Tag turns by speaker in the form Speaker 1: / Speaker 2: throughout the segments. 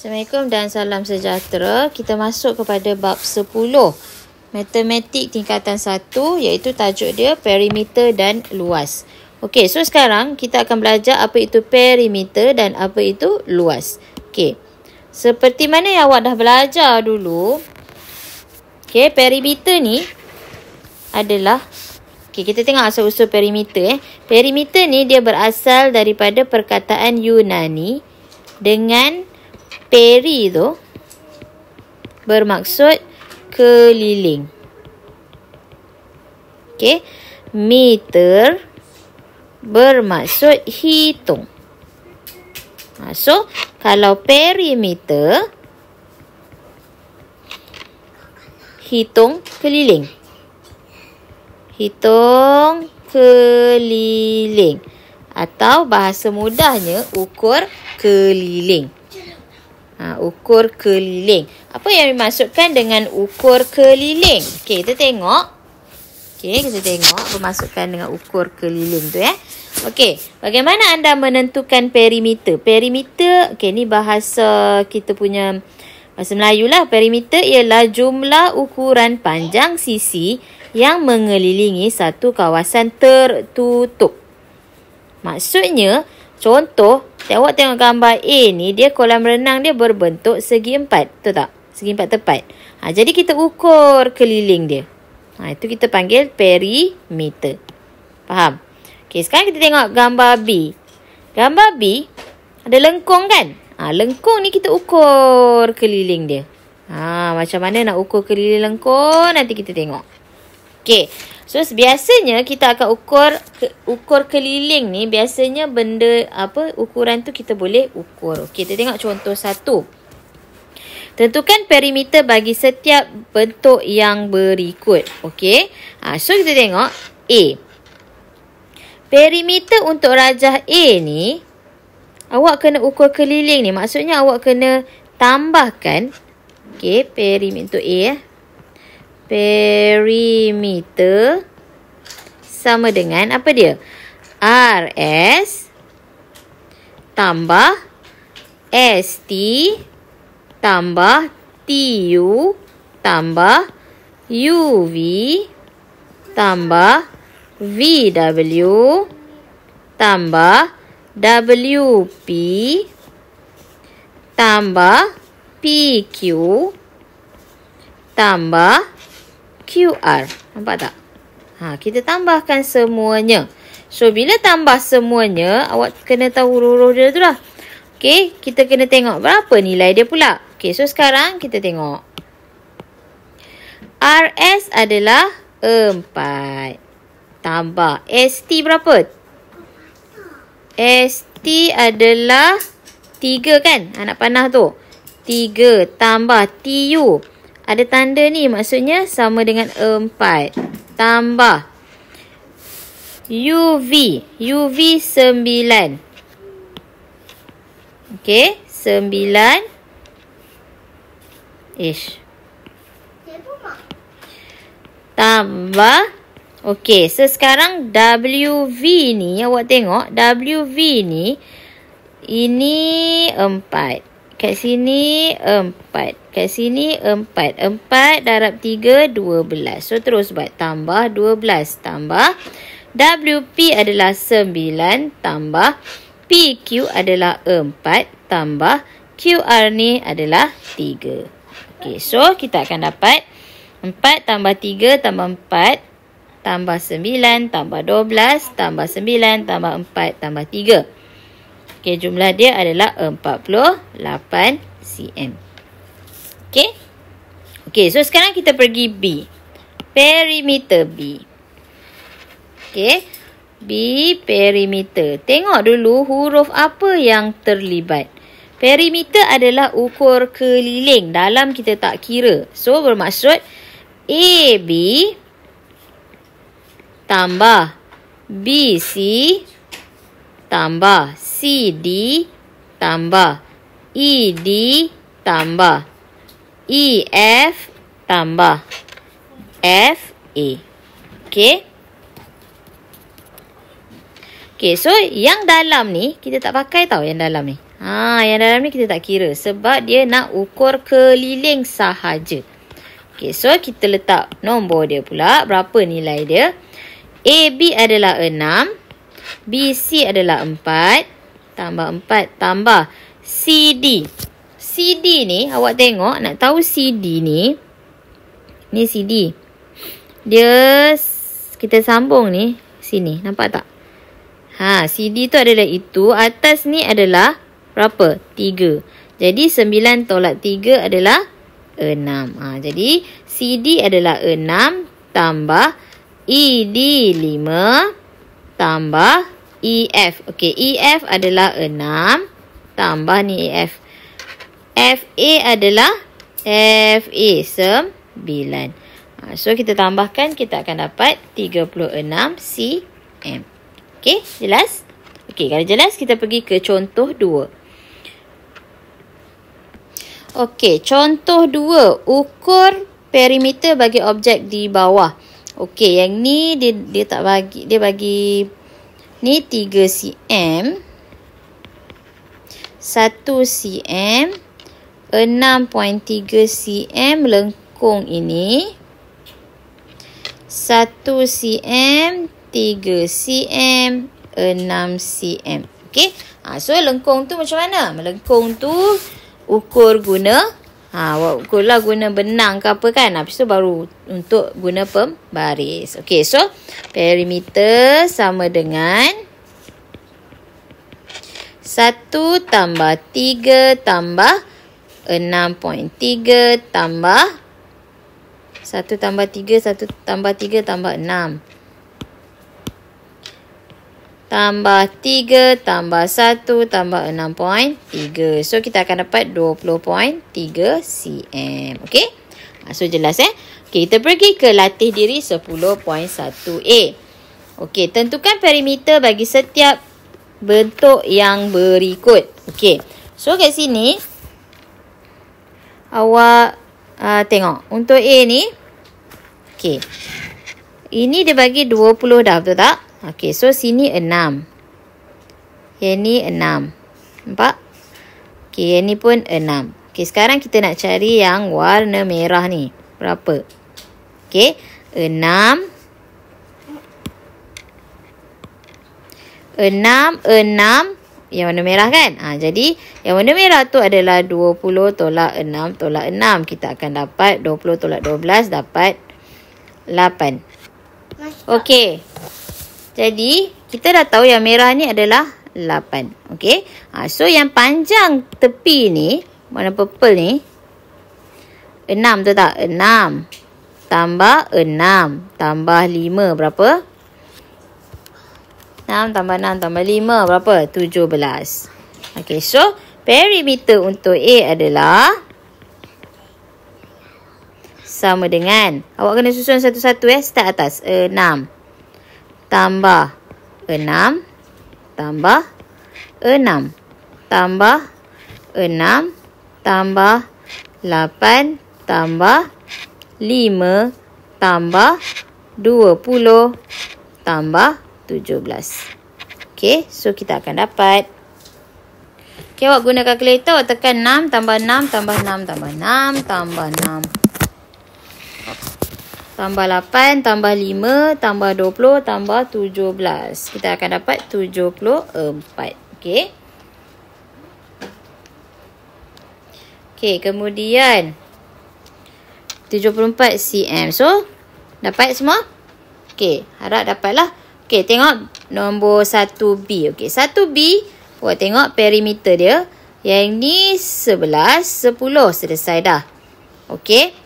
Speaker 1: Assalamualaikum dan salam sejahtera. Kita masuk kepada bab 10. Matematik tingkatan 1 iaitu tajuk dia perimeter dan luas. Okey, so sekarang kita akan belajar apa itu perimeter dan apa itu luas. Okey. Seperti mana yang awak dah belajar dulu, okey, perimeter ni adalah Okay, kita tengok asal-usul perimeter eh. Perimeter ni dia berasal daripada perkataan Yunani dengan peri tu bermaksud keliling. Okey. Meter bermaksud hitung. Ha, so, kalau perimeter hitung keliling. Hitung keliling. Atau bahasa mudahnya ukur keliling. Ha, ukur keliling. Apa yang dimasukkan dengan ukur keliling? Okey, kita tengok. Okey, kita tengok apa masukkan dengan ukur keliling tu ya. Eh. Okey, bagaimana anda menentukan perimeter? Perimeter, okey ni bahasa kita punya bahasa Melayu lah. Perimeter ialah jumlah ukuran panjang sisi yang mengelilingi satu kawasan tertutup. Maksudnya, contoh Awak tengok gambar A ni, dia kolam renang dia berbentuk segi empat. Betul tak? Segi empat tepat. Ha, jadi kita ukur keliling dia. Ha, itu kita panggil perimeter. Faham? Okey, sekarang kita tengok gambar B. Gambar B, ada lengkung kan? Ha, lengkung ni kita ukur keliling dia. Ha, macam mana nak ukur keliling lengkung? Nanti kita tengok. Okey. So biasanya kita akan ukur ke, ukur keliling ni biasanya benda apa ukuran tu kita boleh ukur. Okey, kita tengok contoh satu. Tentukan perimeter bagi setiap bentuk yang berikut. Okey. Ha, so kita tengok A. Perimeter untuk rajah A ni awak kena ukur keliling ni. Maksudnya awak kena tambahkan okey perimeter A ya. Perimeter sama dengan apa dia? RS tambah ST tambah TU tambah UV tambah VW tambah WP tambah PQ tambah QR. Nampak tak? Ha, kita tambahkan semuanya. So, bila tambah semuanya, awak kena tahu huruf-huruf dia tu lah. Okay, kita kena tengok berapa nilai dia pula. Okay, so sekarang kita tengok. RS adalah 4. Tambah ST berapa? ST adalah 3 kan? Anak ha, panah tu. 3 tambah TU. Ada tanda ni maksudnya sama dengan 4 tambah UV. UV 9. Okey, 9. Ish. Tambah. Okey, so sekarang WV ni, awak tengok, WV ni, ini 4. Kat sini 4. Kat sini 4. 4 darab 3, 12. So terus buat tambah 12. Tambah WP adalah 9. Tambah PQ adalah 4. Tambah QR ni adalah 3. Okay, so kita akan dapat 4 tambah 3 tambah 4. Tambah 9 tambah 12 tambah 9 tambah 4 tambah 3. Okey, jumlah dia adalah 48 cm. Okey. Okey, so sekarang kita pergi B. Perimeter B. Okey. B perimeter. Tengok dulu huruf apa yang terlibat. Perimeter adalah ukur keliling dalam kita tak kira. So bermaksud AB tambah BC tambah CD tambah ED tambah EF tambah FA. Okey. Okey, so yang dalam ni kita tak pakai tau yang dalam ni. Ha, yang dalam ni kita tak kira sebab dia nak ukur keliling sahaja. Okey, so kita letak nombor dia pula. Berapa nilai dia? AB adalah 6. BC adalah 4 tambah 4 tambah CD. CD ni awak tengok nak tahu CD ni. Ni CD. Dia kita sambung ni sini. Nampak tak? Ha, CD tu adalah itu. Atas ni adalah berapa? 3. Jadi 9 tolak 3 adalah 6. Ha, jadi CD adalah 6 tambah ED 5 tambah EF. Okey, EF adalah 6 tambah ni EF. FA adalah FA 9. Ha, so, kita tambahkan kita akan dapat 36 cm. Okey, jelas? Okey, kalau jelas kita pergi ke contoh 2. Okey, contoh 2. Ukur perimeter bagi objek di bawah. Okey, yang ni dia dia tak bagi. Dia bagi ni 3 cm. 1 cm. 6.3 cm lengkung ini. 1 cm. 3 cm. 6 cm. Okey. Ha, so, lengkung tu macam mana? Melengkung tu ukur guna Ha, awak ukurlah guna benang ke apa kan. Habis tu baru untuk guna pembaris. Okay, so perimeter sama dengan 1 tambah 3 tambah 6.3 tambah 1 tambah 3, 1 tambah 3 tambah 6 tambah 3 tambah 1 tambah 6 point 3. So kita akan dapat 20.3 cm. Okay. Ah, so jelas eh. Okay, kita pergi ke latih diri 10.1a. Okay, tentukan perimeter bagi setiap bentuk yang berikut. Okay, so kat sini awak uh, tengok untuk A ni. Okay, ini dia bagi 20 dah betul tak? Okey, so sini enam. Yang ni 6. 4. Okey, yang ni pun enam. Okey, sekarang kita nak cari yang warna merah ni. Berapa? Okey, enam, enam, enam. Yang warna merah kan? Ha, jadi, yang warna merah tu adalah 20 tolak 6 tolak 6. Kita akan dapat 20 tolak 12 dapat 8. Okey. Jadi, kita dah tahu yang merah ni adalah 8. Okay. Ha, so, yang panjang tepi ni, warna purple ni, 6 tu tak? 6. Tambah 6. Tambah 5 berapa? 6 tambah 6 tambah 5 berapa? 17. Okay, so perimeter untuk A adalah sama dengan. Awak kena susun satu-satu eh. Start atas. 6. Uh, tambah 6 tambah 6 tambah 6 tambah 8 tambah 5 tambah 20 tambah 17. Okey, so kita akan dapat. Okey, awak guna kalkulator tekan 6 tambah 6 tambah 6 tambah 6 tambah 6 tambah 8 tambah 5 tambah 20 tambah 17. Kita akan dapat 74. Okey. Okey, kemudian 74 cm. So, dapat semua? Okey, harap dapatlah. Okey, tengok nombor 1B. Okey, 1B, buat tengok perimeter dia. Yang ni 11, 10. Selesai dah. Okey.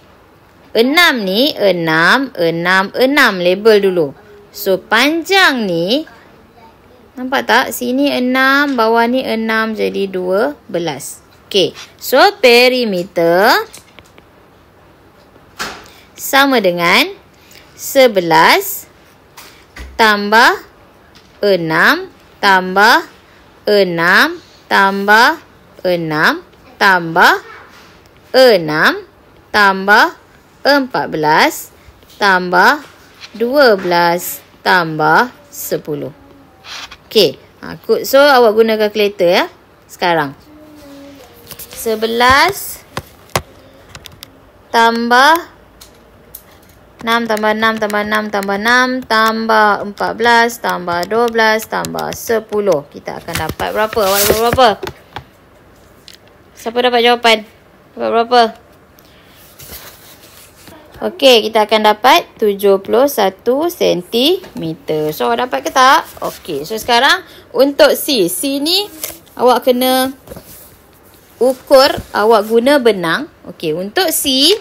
Speaker 1: Enam ni, enam, enam, enam label dulu. So, panjang ni, nampak tak? Sini enam, bawah ni enam, jadi dua belas. Okay, so perimeter sama dengan sebelas tambah enam tambah enam tambah enam tambah enam tambah, enam tambah 14 tambah 12 tambah 10. Okey. Ha, so, awak guna kalkulator ya. Sekarang. 11 tambah 6 tambah 6 tambah 6 tambah 6 tambah 14 tambah 12 tambah 10. Kita akan dapat berapa? Awak dapat berapa? Siapa dapat jawapan? Dapat berapa? Okey, kita akan dapat 71 cm. So, dapat ke tak? Okey, so sekarang untuk C. C ni awak kena ukur, awak guna benang. Okey, untuk C,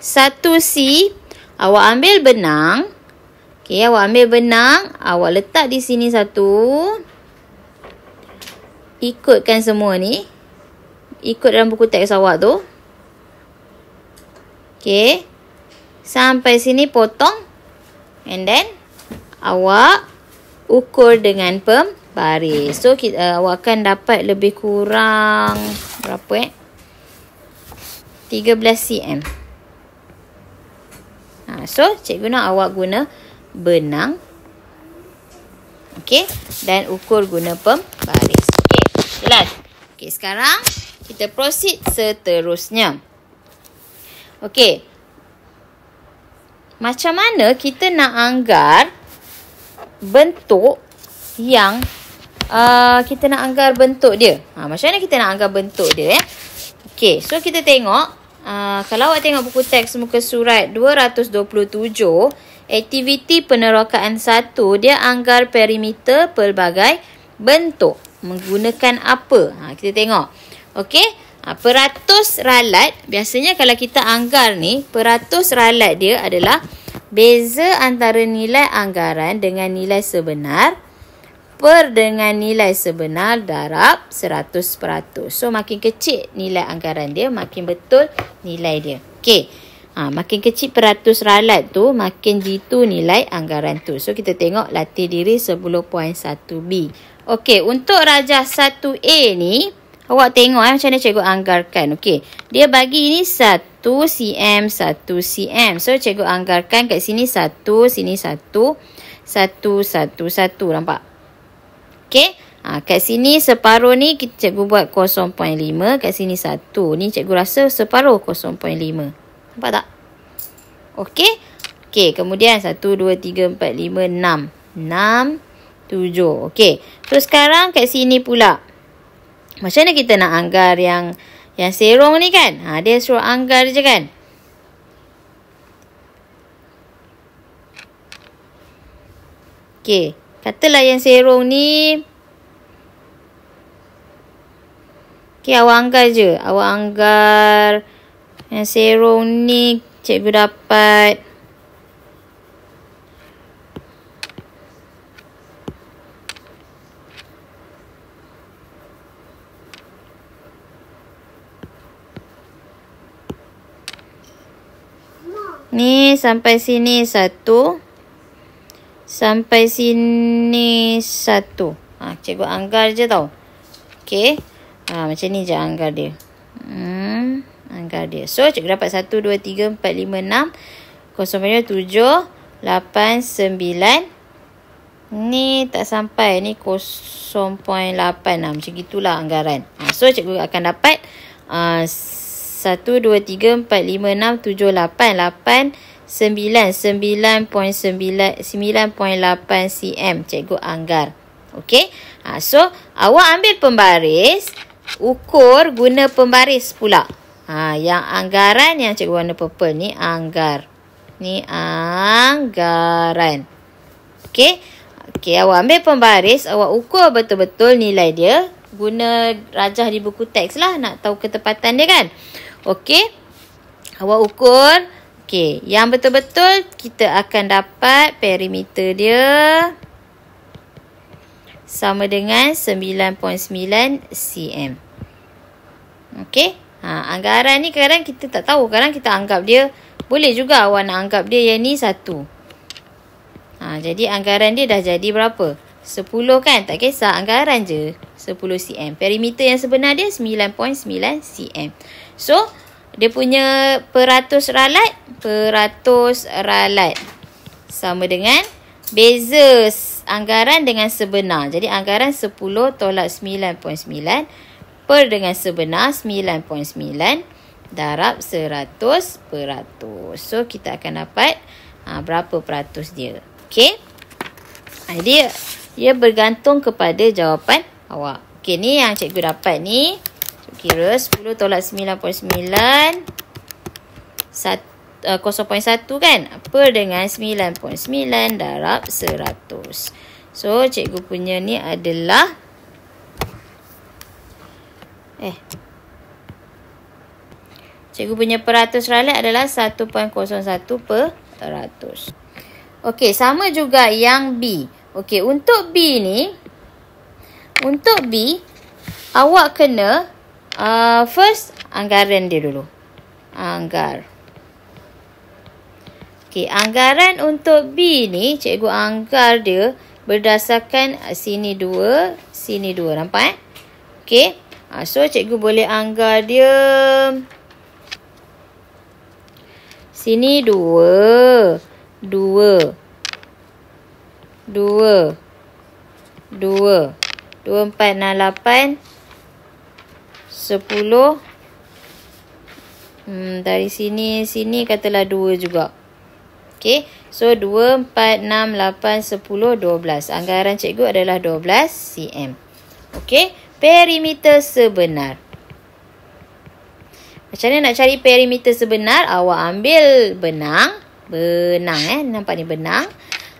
Speaker 1: satu C, awak ambil benang. Okey, awak ambil benang, awak letak di sini satu. Ikutkan semua ni. Ikut dalam buku teks awak tu. Okey. Sampai sini potong. And then awak ukur dengan pembaris. So kita, uh, eh, awak akan dapat lebih kurang berapa eh? 13 cm. Ha, so cikgu nak awak guna benang. Okay. Dan ukur guna pembaris. Okay. Last. Okay sekarang kita proceed seterusnya. Okay macam mana kita nak anggar bentuk yang uh, kita nak anggar bentuk dia. Ha, macam mana kita nak anggar bentuk dia. Eh? Okay, so kita tengok. Uh, kalau awak tengok buku teks muka surat 227, aktiviti penerokaan 1, dia anggar perimeter pelbagai bentuk. Menggunakan apa? Ha, kita tengok. Okay. Ha, peratus ralat, biasanya kalau kita anggar ni, peratus ralat dia adalah beza antara nilai anggaran dengan nilai sebenar per dengan nilai sebenar darab seratus peratus. So, makin kecil nilai anggaran dia, makin betul nilai dia. Okay. Ha, makin kecil peratus ralat tu, makin jitu nilai anggaran tu. So, kita tengok latih diri 10.1B. Okay, untuk rajah 1A ni, Awak tengok eh, macam mana cikgu anggarkan. Okey. Dia bagi ini 1 cm, 1 cm. So, cikgu anggarkan kat sini 1, sini 1. 1, 1, 1. Nampak? Okey. Ha, kat sini separuh ni kita cikgu buat 0.5. Kat sini satu. Ni cikgu rasa separuh 0.5. Nampak tak? Okey. Okey. Kemudian 1, 2, 3, 4, 5, 6. 6, 7. Okey. So, sekarang kat sini pula. Macam mana kita nak anggar yang yang serong ni kan? Ha, dia suruh anggar je kan? Okey. Katalah yang serong ni. Okey, awak anggar je. Awak anggar yang serong ni cikgu dapat. Ni sampai sini satu. Sampai sini satu. Ha, cikgu anggar je tau. Okay. Ha, macam ni je anggar dia. Hmm, anggar dia. So, cikgu dapat satu, dua, tiga, empat, lima, enam. Kosong punya tujuh, lapan, sembilan. Ni tak sampai. Ni 0.8 lah. Macam gitulah anggaran. Ha, so, cikgu akan dapat uh, 1, 2, 3, 4, 5, 6, 7, 8, 8, 9, 9, 9.8 cm. Cikgu anggar. Okey. Ha, so, awak ambil pembaris. Ukur guna pembaris pula. Ha, yang anggaran yang cikgu warna purple ni anggar. Ni anggaran. Okey. Okey, awak ambil pembaris. Awak ukur betul-betul nilai dia. Guna rajah di buku teks lah. Nak tahu ketepatan dia kan. Okey. Awak ukur. Okey. Yang betul-betul kita akan dapat perimeter dia. Sama dengan 9.9 cm. Okey. Ha, anggaran ni kadang kita tak tahu. Kadang kita anggap dia. Boleh juga awak nak anggap dia yang ni satu. Ha, jadi anggaran dia dah jadi berapa? 10 kan? Tak kisah. Anggaran je. 10 cm. Perimeter yang sebenar dia 9.9 cm. So, dia punya peratus ralat, peratus ralat sama dengan beza anggaran dengan sebenar. Jadi, anggaran 10 tolak 9.9 per dengan sebenar 9.9 darab seratus peratus. So, kita akan dapat ha, berapa peratus dia. Okay. Ha, dia, dia bergantung kepada jawapan awak. Okey, ni yang cikgu dapat ni. Kira 10 tolak 9.9. 1, uh, 0.1 kan? Apa dengan 9.9 darab 100. So, cikgu punya ni adalah. Eh. Cikgu punya peratus ralat adalah 1.01 peratus. Okey, sama juga yang B. Okey, untuk B ni. Untuk B, awak kena uh, first anggaran dia dulu. Anggar. Okay, anggaran untuk B ni cikgu anggar dia berdasarkan uh, sini dua, sini dua, Nampak eh? Okey. Uh, so cikgu boleh anggar dia sini dua, dua, dua, dua dua empat enam lapan sepuluh hmm, dari sini sini katalah dua juga ok so dua empat enam lapan sepuluh dua belas anggaran cikgu adalah dua belas cm ok perimeter sebenar macam mana nak cari perimeter sebenar awak ambil benang benang eh nampak ni benang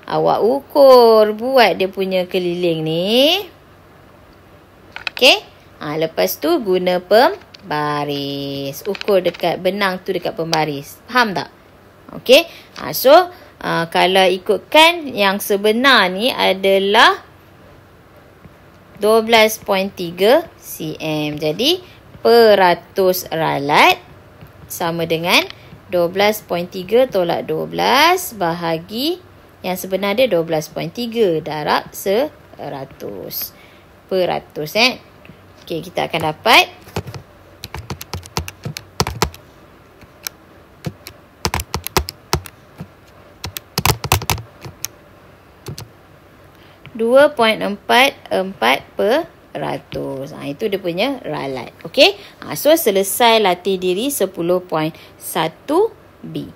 Speaker 1: Awak ukur buat dia punya keliling ni. Okay, Ha, ah, lepas tu guna pembaris. Ukur dekat benang tu dekat pembaris. Faham tak? Okay, Ha, ah, so, ha, kalau ikutkan yang sebenar ni adalah 12.3 cm. Jadi, peratus ralat sama dengan 12.3 tolak 12 bahagi yang sebenar dia 12.3 darab 100 peratus eh. Okey, kita akan dapat. Dua point empat empat peratus. Ha, itu dia punya ralat. Okey, ha, so selesai latih diri sepuluh point satu B.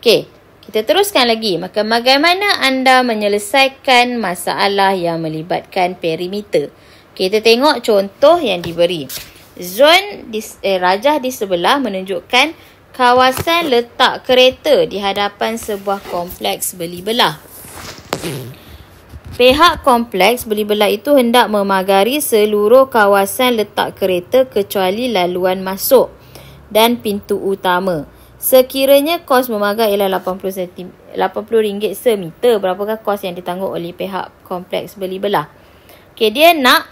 Speaker 1: Okey. Kita teruskan lagi. Maka bagaimana anda menyelesaikan masalah yang melibatkan perimeter? Kita tengok contoh yang diberi. Zon di, eh, rajah di sebelah menunjukkan kawasan letak kereta di hadapan sebuah kompleks beli belah. Pihak kompleks beli belah itu hendak memagari seluruh kawasan letak kereta kecuali laluan masuk dan pintu utama. Sekiranya kos memagar ialah RM80 semeter, berapakah kos yang ditanggung oleh pihak kompleks beli belah? Okay, dia nak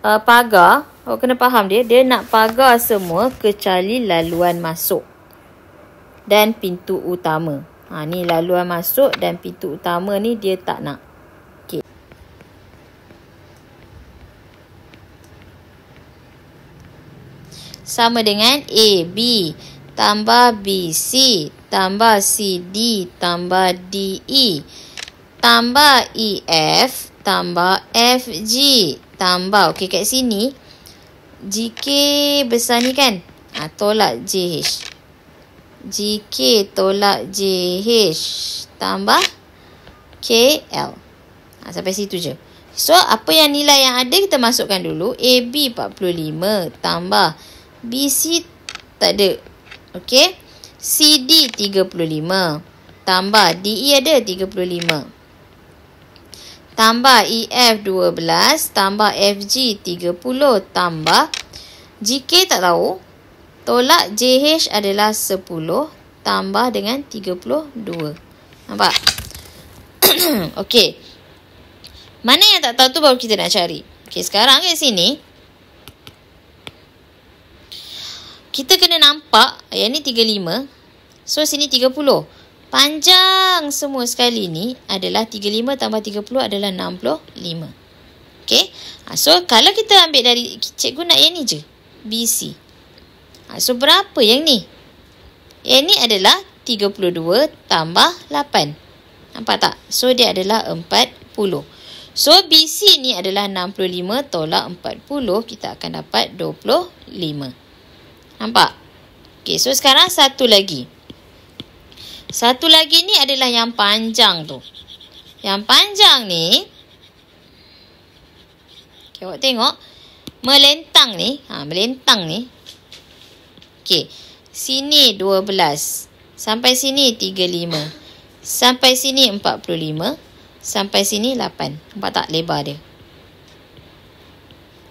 Speaker 1: uh, pagar, awak oh, kena faham dia, dia nak pagar semua kecuali laluan masuk dan pintu utama. Ha, ni laluan masuk dan pintu utama ni dia tak nak. Sama dengan A, B tambah BC tambah CD tambah DE tambah EF tambah FG tambah okey kat sini JK besar ni kan ha, tolak JH JK tolak JH tambah KL ha, sampai situ je So, apa yang nilai yang ada kita masukkan dulu. AB 45 tambah BC tak ada. Okey. CD 35. Tambah DE ada 35. Tambah EF 12. Tambah FG 30. Tambah GK tak tahu. Tolak JH adalah 10. Tambah dengan 32. Nampak? Okey. Mana yang tak tahu tu baru kita nak cari. Okey, sekarang kat sini. kita kena nampak yang ni 35. So sini 30. Panjang semua sekali ni adalah 35 tambah 30 adalah 65. Okay. Ha, so kalau kita ambil dari cikgu nak yang ni je. BC. Ha, so berapa yang ni? Yang ni adalah 32 tambah 8. Nampak tak? So dia adalah 40. So BC ni adalah 65 tolak 40. Kita akan dapat 25. 25. Nampak? Okey, so sekarang satu lagi. Satu lagi ni adalah yang panjang tu. Yang panjang ni. Okey, awak tengok. Melentang ni. Ha, melentang ni. Okey. Sini 12. Sampai sini 35. Sampai sini 45. Sampai sini 8. Nampak tak lebar dia?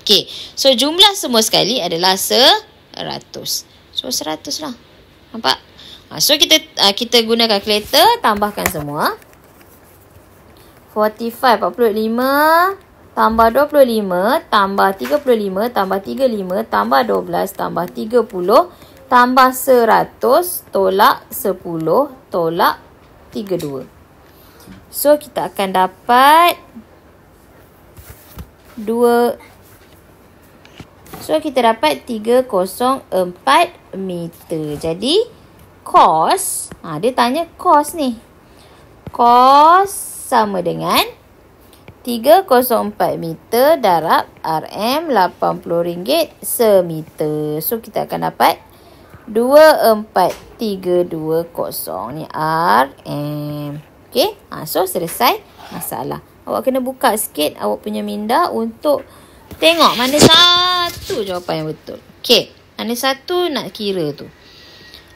Speaker 1: Okey. So jumlah semua sekali adalah se... Seratus, So seratus lah. Nampak? Ha, so kita uh, kita guna kalkulator tambahkan semua. 45 45 tambah 25 tambah 35 tambah 35 tambah 12 tambah 30 tambah 100 tolak 10 tolak 32. So kita akan dapat 2 So kita dapat 304 meter. Jadi cos, ha, dia tanya cos ni. Cos sama dengan 304 meter darab RM80 semeter. So kita akan dapat 24320 ni RM. Okay. Ha, so selesai masalah. Awak kena buka sikit awak punya minda untuk... Tengok mana satu jawapan yang betul. Okey. Mana satu nak kira tu.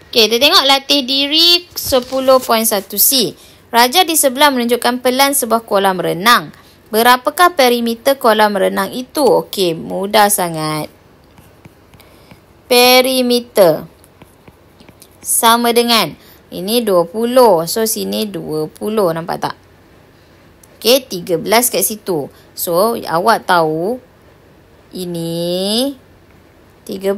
Speaker 1: Okey, kita tengok latih diri 10.1C. Raja di sebelah menunjukkan pelan sebuah kolam renang. Berapakah perimeter kolam renang itu? Okey, mudah sangat. Perimeter. Sama dengan. Ini 20. So, sini 20. Nampak tak? Okey, 13 kat situ. So, awak tahu ini 13.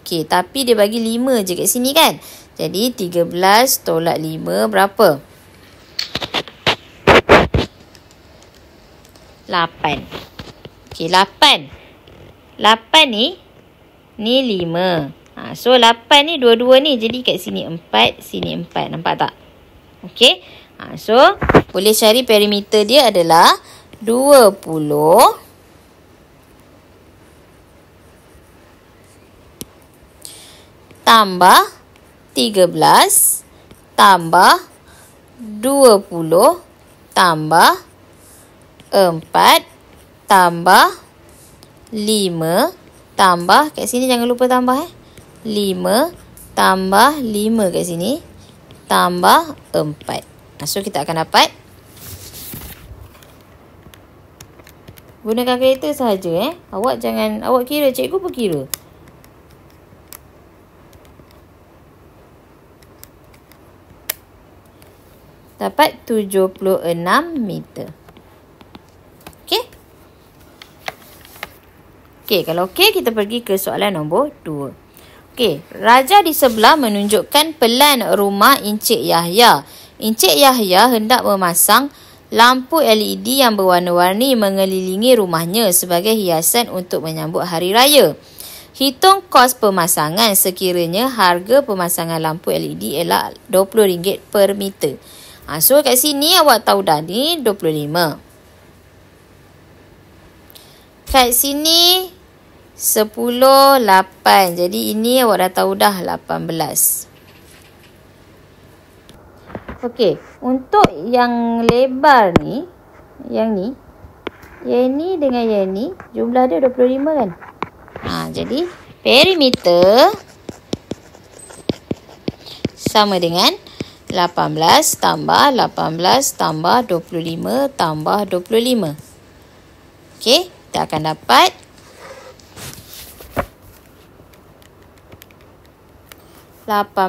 Speaker 1: Okey, tapi dia bagi 5 je kat sini kan? Jadi 13 tolak 5 berapa? 8. Okey, 8. 8 ni ni 5. Ha, so 8 ni dua-dua ni jadi kat sini 4, sini 4. Nampak tak? Okey. Ha, so boleh cari perimeter dia adalah 20 tambah 13 tambah 20 tambah 4 tambah 5 tambah kat sini jangan lupa tambah eh 5 tambah 5 kat sini tambah 4 ah, so kita akan dapat gunakan kereta sahaja eh awak jangan awak kira cikgu pun kira dapat 76 meter. Okey? Okey, kalau okey kita pergi ke soalan nombor 2. Okey, raja di sebelah menunjukkan pelan rumah Encik Yahya. Encik Yahya hendak memasang lampu LED yang berwarna-warni mengelilingi rumahnya sebagai hiasan untuk menyambut hari raya. Hitung kos pemasangan sekiranya harga pemasangan lampu LED ialah RM20 per meter. Ha, so kat sini awak tahu dah ni 25. Kat sini 10, 8. Jadi ini awak dah tahu dah 18. Okey. Untuk yang lebar ni. Yang ni. Yang ni dengan yang ni. Jumlah dia 25 kan? Ha, jadi perimeter sama dengan 18 tambah 18 tambah 25 tambah 25. Okey, kita akan dapat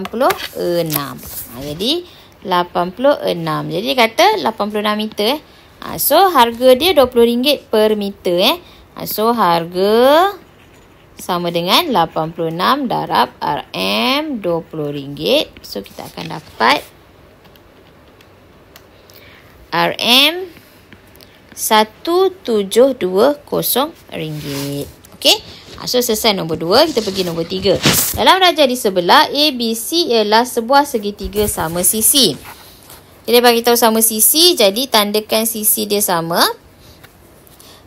Speaker 1: puluh enam. Ha, jadi, lapan puluh enam. Jadi, dia kata 86 meter. Eh. Ha, so, harga dia dua puluh ringgit per meter. Eh. Ha, so, harga sama dengan lapan puluh enam darab rm dua puluh ringgit. So, kita akan dapat 86.20. RM1720 ringgit. Okey. Ah, so selesai nombor 2, kita pergi nombor 3. Dalam raja di sebelah ABC ialah sebuah segitiga sama sisi. Jadi bagi tahu sama sisi, jadi tandakan sisi dia sama.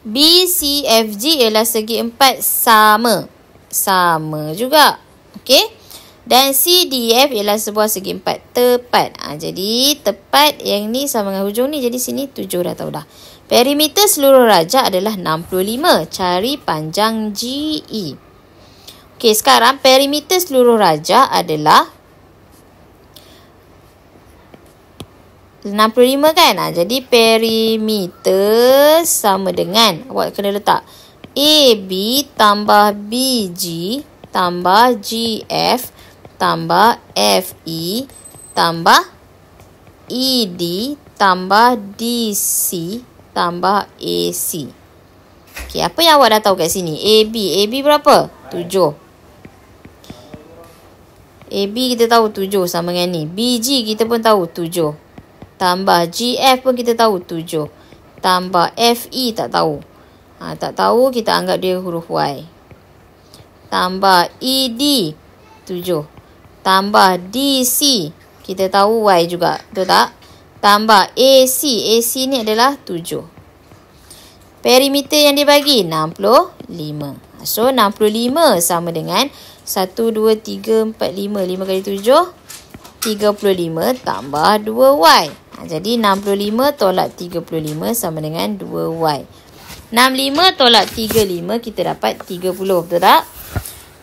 Speaker 1: BCFG ialah segi 4 sama. Sama juga. Okey. Dan CDF ialah sebuah segi empat tepat. Ha, jadi tepat yang ni sama dengan hujung ni. Jadi sini tujuh dah tahu dah. Perimeter seluruh rajak adalah 65. Cari panjang GE. Okey sekarang perimeter seluruh rajak adalah 65 kan? Ha, jadi perimeter sama dengan awak kena letak AB tambah BG tambah GF tambah tambah FE tambah ED tambah DC tambah AC. Okey, apa yang awak dah tahu kat sini? AB. AB berapa? 7. AB kita tahu 7 sama dengan ni. BG kita pun tahu 7. Tambah GF pun kita tahu 7. Tambah FE tak tahu. Ha, tak tahu kita anggap dia huruf Y. Tambah ED 7 tambah DC. Kita tahu Y juga. Betul tak? Tambah AC. AC ni adalah 7. Perimeter yang dia bagi 65. So 65 sama dengan 1, 2, 3, 4, 5. 5 kali 7. 35 tambah 2Y. Ha, jadi 65 tolak 35 sama dengan 2Y. 65 tolak 35 kita dapat 30. Betul tak?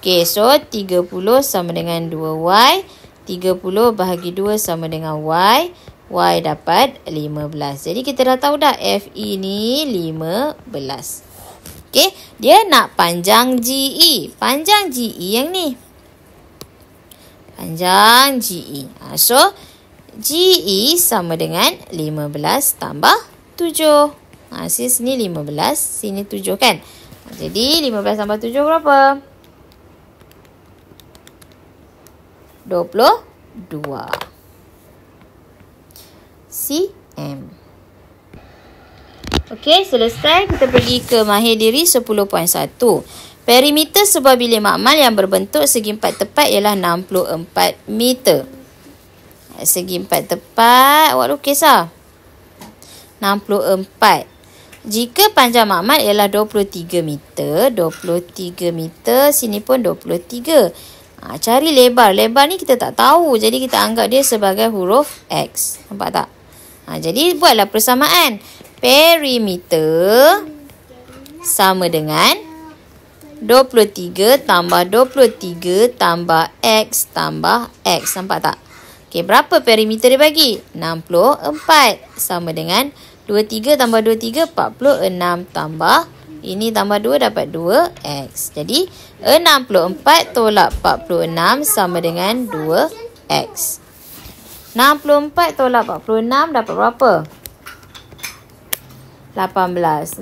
Speaker 1: Okey, so 30 sama dengan 2y. 30 bahagi 2 sama dengan y. Y dapat 15. Jadi kita dah tahu dah F ini e 15. Okey, dia nak panjang GE. Panjang GE yang ni. Panjang GE. Ha, so, GE sama dengan 15 tambah 7. Ha, sini 15, sini 7 kan? Ha, jadi 15 tambah 7 berapa? 22. CM. Okey, selesai. Kita pergi ke mahir diri 10.1. Perimeter sebuah bilik makmal yang berbentuk segi empat tepat ialah 64 meter. Eh, segi empat tepat, awak lukis lah. 64. Jika panjang makmal ialah 23 meter, 23 meter, sini pun 23 meter. Ha, cari lebar. Lebar ni kita tak tahu. Jadi kita anggap dia sebagai huruf X. Nampak tak? Ha, jadi buatlah persamaan. Perimeter sama dengan 23 tambah 23 tambah X tambah X. Nampak tak? Okay, berapa perimeter dia bagi? 64 sama dengan 23 tambah 23 46 tambah ini tambah 2 dapat 2x. Jadi 64 tolak 46 sama dengan 2x. 64 tolak 46 dapat berapa? 18. 18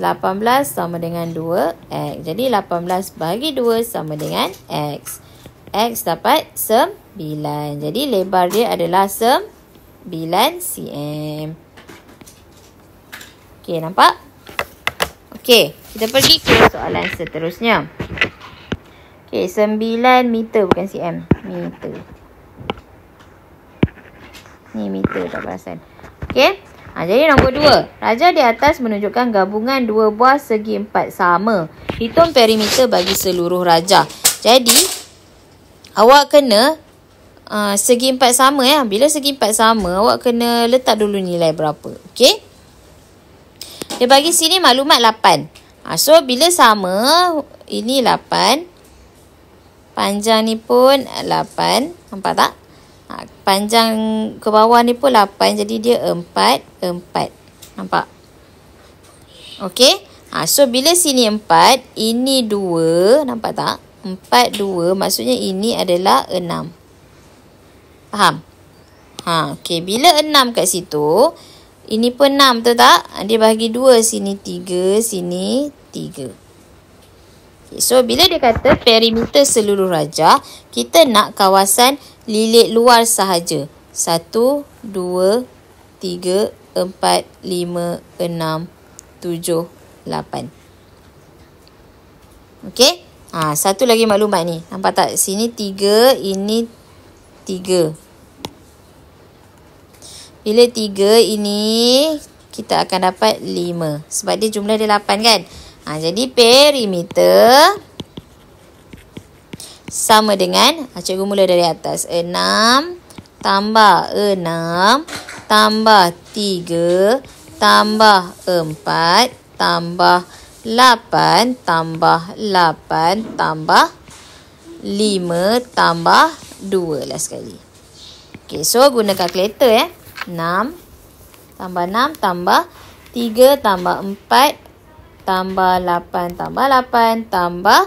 Speaker 1: sama dengan 2x. Jadi 18 bagi 2 sama dengan x. x dapat 9. Jadi lebar dia adalah 9 cm. Okey, nampak? Okey. Kita pergi ke soalan seterusnya. Okey, 9 meter bukan cm. Meter. Ni meter tak perasan. Okey. Ha, jadi nombor dua. Raja di atas menunjukkan gabungan dua buah segi empat sama. Hitung perimeter bagi seluruh raja. Jadi, awak kena uh, segi empat sama. Ya. Bila segi empat sama, awak kena letak dulu nilai berapa. Okey. Dia bagi sini maklumat lapan. Ha, so, bila sama, ini 8. Panjang ni pun 8. Nampak tak? Ha, panjang ke bawah ni pun 8. Jadi, dia 4, 4. Nampak? Okey. Ha, so, bila sini 4, ini 2. Nampak tak? 4, 2. Maksudnya, ini adalah 6. Faham? Ha, okey. Bila 6 kat situ... Ini pun 6 betul tak? Dia bagi 2 sini 3 sini 3. Okay, so bila dia kata perimeter seluruh raja, kita nak kawasan lilit luar sahaja. 1, 2, 3, 4, 5, 6, 7, 8. Okay? Ha, satu lagi maklumat ni. Nampak tak? Sini 3, ini 3. Bila 3 ini kita akan dapat 5. Sebab dia jumlah dia 8 kan. Ha, jadi perimeter sama dengan ha, cikgu mula dari atas. 6 tambah 6 tambah 3 tambah 4 tambah 8 tambah 8 tambah 5 tambah 2 last sekali. Okay, so guna kalkulator eh. 6 tambah 6 tambah 3 tambah 4 tambah 8 tambah 8 tambah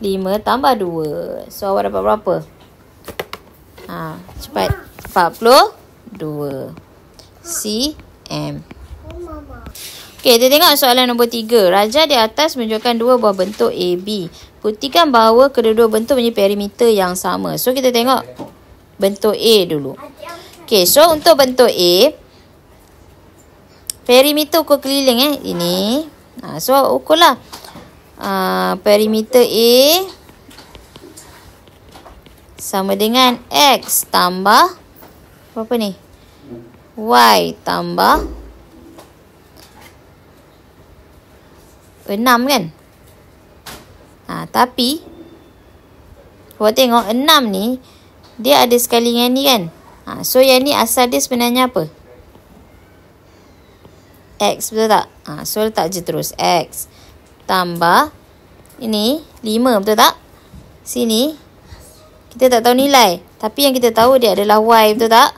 Speaker 1: 5 tambah 2. So awak dapat berapa? Ha, cepat. 42 cm. Okey, kita tengok soalan nombor 3. Raja di atas menunjukkan dua buah bentuk A B. Buktikan bahawa kedua-dua bentuk punya perimeter yang sama. So kita tengok bentuk A dulu. Okey, so untuk bentuk A Perimeter ukur keliling eh Ini ha, So ukurlah ha, Perimeter A Sama dengan X tambah Berapa ni? Y tambah 6 kan? Ha, tapi Kau tengok 6 ni Dia ada sekali dengan ni kan? Ha, so yang ni asal dia sebenarnya apa? X betul tak? Ha, so letak je terus. X tambah ini 5 betul tak? Sini kita tak tahu nilai. Tapi yang kita tahu dia adalah Y betul tak?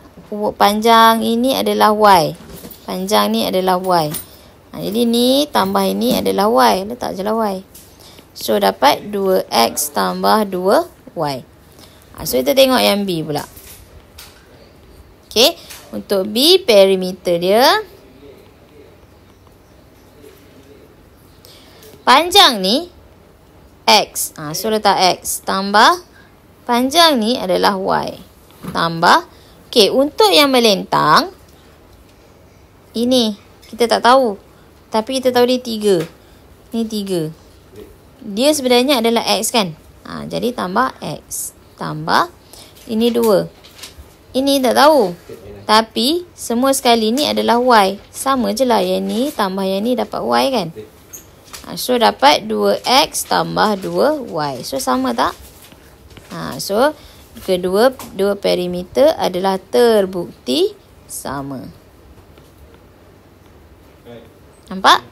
Speaker 1: Panjang ini adalah Y. Panjang ni adalah Y. Ha, jadi ni tambah ini adalah Y. Letak je lah Y. So dapat 2X tambah 2Y. Ha, so kita tengok yang B pula. Okey, untuk B perimeter dia panjang ni x. Ah, ha, so letak x tambah panjang ni adalah y. Tambah. Okey, untuk yang melentang ini kita tak tahu. Tapi kita tahu dia 3. Ni 3. Dia sebenarnya adalah x kan? ah jadi tambah x. Tambah. Ini 2. Ini tak tahu. Tapi semua sekali ni adalah Y. Sama je lah yang ni tambah yang ni dapat Y kan. Ha, so dapat 2X tambah 2Y. So sama tak? Ha, so kedua dua perimeter adalah terbukti sama. Nampak?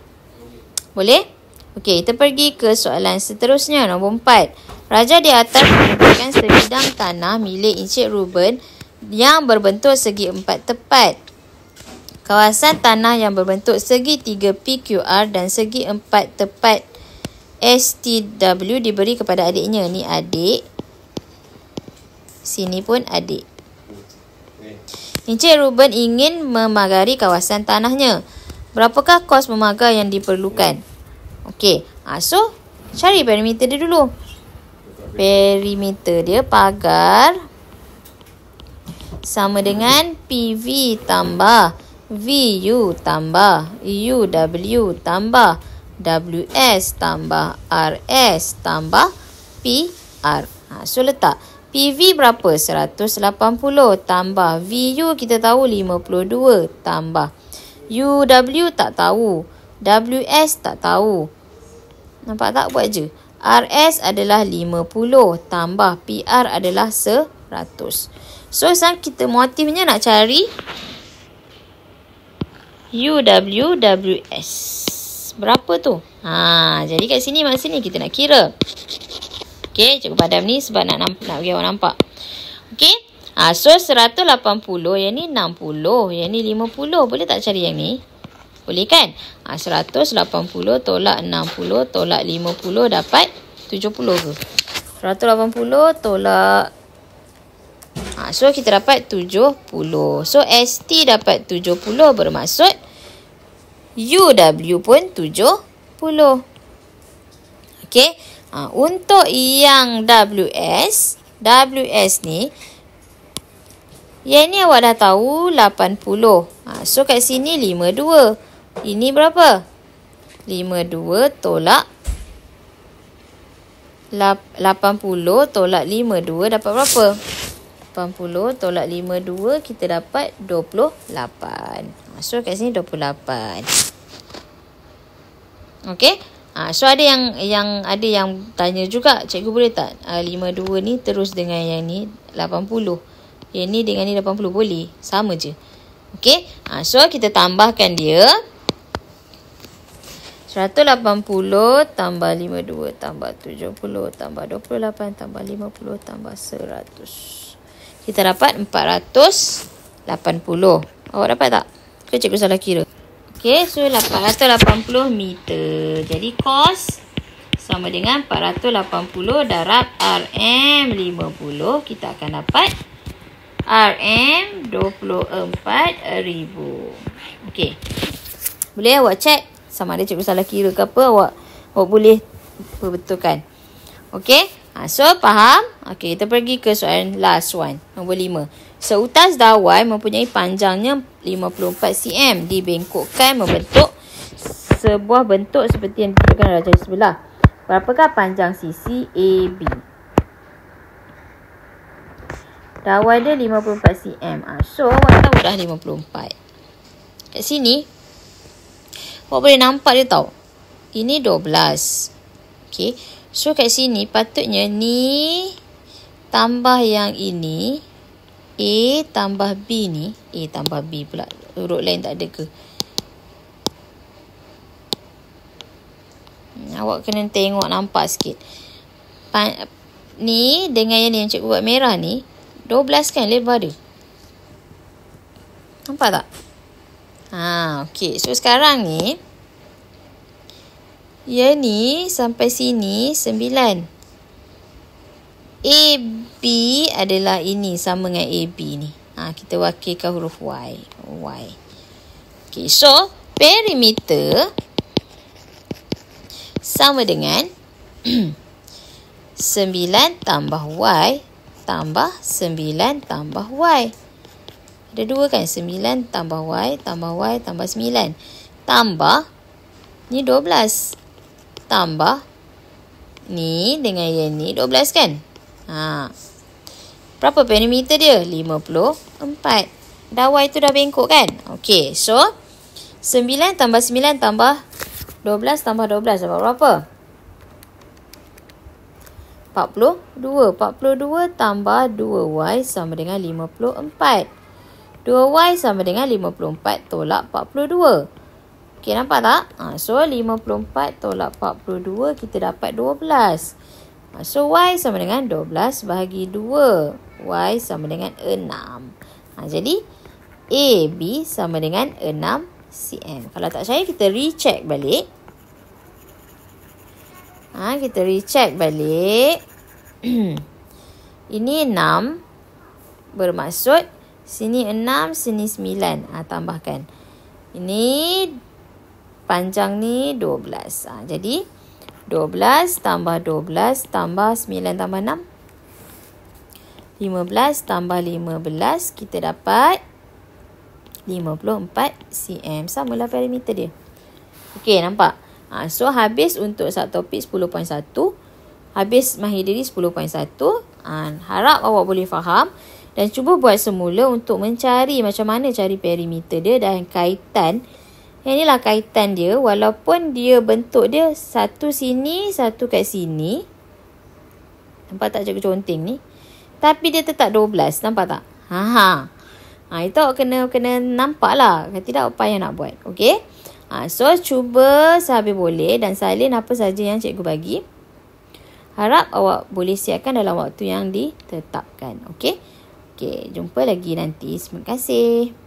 Speaker 1: Boleh? Okey, kita pergi ke soalan seterusnya. Nombor 4. Raja di atas menunjukkan sebidang tanah milik Encik Ruben yang berbentuk segi empat tepat. Kawasan tanah yang berbentuk segi tiga PQR dan segi empat tepat STW diberi kepada adiknya. Ni adik. Sini pun adik. Encik Ruben ingin memagari kawasan tanahnya. Berapakah kos memagar yang diperlukan? Okey. Ha, so, cari perimeter dia dulu. Perimeter dia pagar sama dengan PV tambah VU tambah UW tambah WS tambah RS tambah PR. Ha, so letak PV berapa? 180 tambah VU kita tahu 52 tambah UW tak tahu. WS tak tahu. Nampak tak? Buat je. RS adalah 50 tambah PR adalah 100. So sekarang kita motifnya nak cari UWWS. Berapa tu? Ha, jadi kat sini ni kita nak kira. Okey, cuba padam ni sebab nak nampak, nak bagi awak nampak. Okey. Ha, so 180 yang ni 60, yang ni 50. Boleh tak cari yang ni? Boleh kan? Ha, 180 tolak 60 tolak 50 dapat 70 ke? 180 tolak So kita dapat 70. So ST dapat 70 bermaksud UW pun 70. Okay. Ha, untuk yang WS, WS ni, yang ni awak dah tahu 80. Ha, so kat sini 52. Ini berapa? 52 tolak 80 tolak 52 dapat berapa? 80 tolak 52 kita dapat 28. Ah, so kat sini 28. Okey. Ha, so ada yang yang ada yang tanya juga cikgu boleh tak uh, ah, 52 ni terus dengan yang ni 80. Yang ni dengan ni 80 boleh. Sama je. Okey. Ha, so kita tambahkan dia. 180 tambah 52 tambah 70 tambah 28 tambah 50 tambah 100 kita dapat 480. Awak dapat tak? Ke cikgu salah kira? Okay, so 880 meter. Jadi, kos sama dengan 480 darab RM50. Kita akan dapat RM24,000. Okay. Boleh awak cek? Sama ada cikgu salah kira ke apa, awak, awak boleh perbetulkan. Okay. Ha, so, faham? Okey, kita pergi ke soalan last one. Nombor lima. Seutas dawai mempunyai panjangnya 54 cm. Dibengkokkan membentuk sebuah bentuk seperti yang ditunjukkan dalam jari sebelah. Berapakah panjang sisi AB? Dawai dia 54 cm. Ha, so, awak tahu dah 54. Kat sini, awak boleh nampak dia tahu. Ini 12. Okey. So kat sini patutnya ni tambah yang ini. A tambah B ni. A tambah B pula. Huruf lain tak ada ke? Hmm, awak kena tengok nampak sikit. Pa ni dengan yang ni yang cikgu buat merah ni. 12 kan lebar dia. Nampak tak? Ha, okay. So sekarang ni. Ya ni sampai sini sembilan. AB adalah ini sama dengan AB ni. Ha, kita wakilkan huruf Y. Y. Okay, so perimeter sama dengan sembilan tambah Y tambah sembilan tambah Y. Ada dua kan? sembilan tambah Y tambah Y tambah sembilan Tambah ni 12. 12 tambah ni dengan yang ni 12 kan? Ha. Berapa perimeter dia? 54. Dawai tu dah bengkok kan? Okey, so 9 tambah 9 tambah 12 tambah 12 dapat berapa? 42. 42 tambah 2Y sama dengan 54. 2Y sama dengan 54 tolak 42. Okey, nampak tak? Ha, so, 54 tolak 42, kita dapat 12. Ha, so, Y sama dengan 12 bahagi 2. Y sama dengan 6. Ha, jadi, b sama dengan 6 cm. Kalau tak percaya, kita recheck balik. Ha, kita recheck balik. Ini 6 bermaksud sini 6, sini 9. Ha, tambahkan. Ini panjang ni 12. Ha, jadi 12 tambah 12 tambah 9 tambah 6. 15 tambah 15 kita dapat 54 cm. Sama lah perimeter dia. Okey nampak? Ha, so habis untuk subtopik 10.1. Habis mahir diri 10.1. Ha, harap awak boleh faham. Dan cuba buat semula untuk mencari macam mana cari perimeter dia dan kaitan yang inilah kaitan dia walaupun dia bentuk dia satu sini, satu kat sini. Nampak tak cikgu conteng ni? Tapi dia tetap 12. Nampak tak? Ha ha. Ha, itu kena, kena nampak lah. Kalau tidak, apa yang nak buat. Okay? Ha, so, cuba sehabis boleh dan salin apa saja yang cikgu bagi. Harap awak boleh siapkan dalam waktu yang ditetapkan. Okay? Okay, jumpa lagi nanti. Terima kasih.